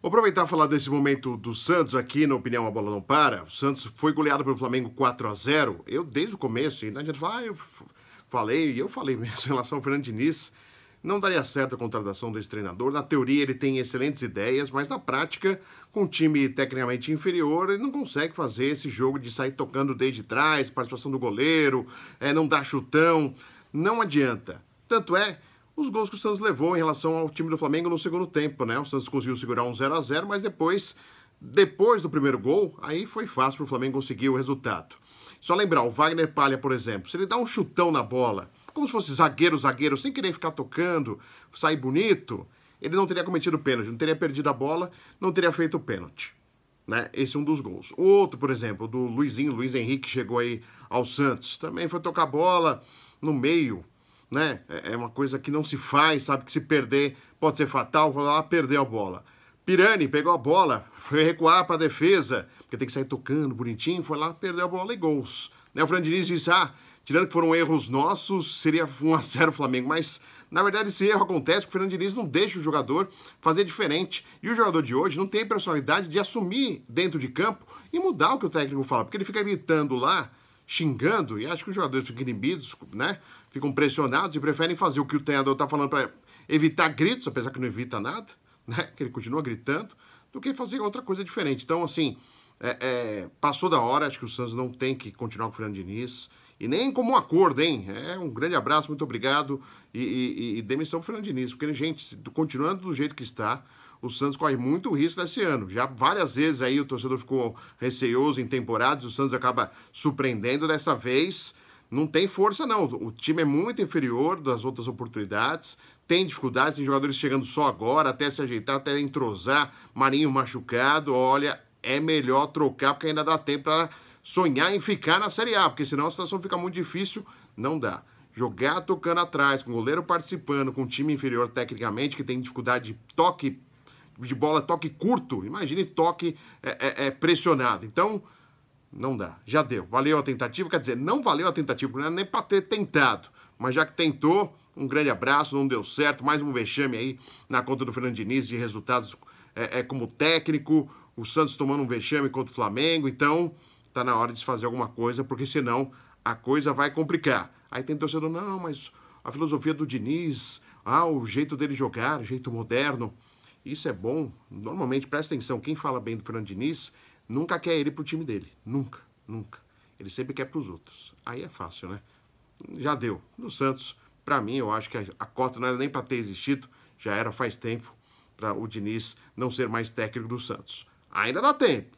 Vou aproveitar e falar desse momento do Santos aqui, na opinião A Bola Não Para. O Santos foi goleado pelo Flamengo 4 a 0 Eu, desde o começo, ainda a gente fala, ah, eu falei, e eu falei mesmo em relação ao Fernando Diniz, não daria certo a contratação desse treinador. Na teoria, ele tem excelentes ideias, mas na prática, com um time tecnicamente inferior, ele não consegue fazer esse jogo de sair tocando desde trás, participação do goleiro, é, não dar chutão. Não adianta. Tanto é os gols que o Santos levou em relação ao time do Flamengo no segundo tempo, né? O Santos conseguiu segurar um 0 a 0 mas depois, depois do primeiro gol, aí foi fácil para o Flamengo conseguir o resultado. Só lembrar, o Wagner Palha, por exemplo, se ele dá um chutão na bola, como se fosse zagueiro, zagueiro, sem querer ficar tocando, sair bonito, ele não teria cometido pênalti, não teria perdido a bola, não teria feito o pênalti. Né? Esse é um dos gols. O outro, por exemplo, do Luizinho, Luiz Henrique chegou aí ao Santos, também foi tocar a bola no meio, né? É, é uma coisa que não se faz, sabe? Que se perder pode ser fatal. Vai lá, perdeu a bola. Pirani pegou a bola, foi recuar para a defesa, porque tem que sair tocando bonitinho, foi lá, perdeu a bola e gols. Né? O Fernando Diniz disse: ah, tirando que foram erros nossos, seria 1 a 0 Flamengo, mas na verdade, esse erro acontece porque o Fernando Diniz não deixa o jogador fazer diferente. E o jogador de hoje não tem personalidade de assumir dentro de campo e mudar o que o técnico fala, porque ele fica gritando lá xingando, e acho que os jogadores ficam inibidos, né? Ficam pressionados e preferem fazer o que o treinador está falando para evitar gritos, apesar que não evita nada, né? Que ele continua gritando, do que fazer outra coisa diferente. Então, assim, é, é, passou da hora, acho que o Santos não tem que continuar com o Fernando Diniz. E nem como um acordo, hein? É um grande abraço, muito obrigado. E, e, e demissão pro Fernando Diniz, porque, gente, continuando do jeito que está, o Santos corre muito risco nesse ano. Já várias vezes aí o torcedor ficou receoso em temporadas, o Santos acaba surpreendendo dessa vez. Não tem força, não. O time é muito inferior das outras oportunidades tem dificuldades, tem jogadores chegando só agora, até se ajeitar, até entrosar, Marinho machucado, olha, é melhor trocar porque ainda dá tempo para sonhar em ficar na Série A, porque senão a situação fica muito difícil, não dá. Jogar tocando atrás, com o goleiro participando, com um time inferior tecnicamente, que tem dificuldade de toque de bola, toque curto, imagine toque é, é, é pressionado. Então, não dá. Já deu. Valeu a tentativa, quer dizer, não valeu a tentativa, não era nem para ter tentado. Mas já que tentou, um grande abraço, não deu certo. Mais um vexame aí na conta do Fernando Diniz de resultados é, é como técnico. O Santos tomando um vexame contra o Flamengo. Então, está na hora de se fazer alguma coisa, porque senão a coisa vai complicar. Aí tem torcedor, não, mas a filosofia do Diniz, ah, o jeito dele jogar, o jeito moderno. Isso é bom. Normalmente, presta atenção, quem fala bem do Fernando Diniz nunca quer ele pro time dele. Nunca, nunca. Ele sempre quer para os outros. Aí é fácil, né? Já deu. No Santos, para mim, eu acho que a cota não era nem para ter existido, já era faz tempo para o Diniz não ser mais técnico do Santos. Ainda dá tempo.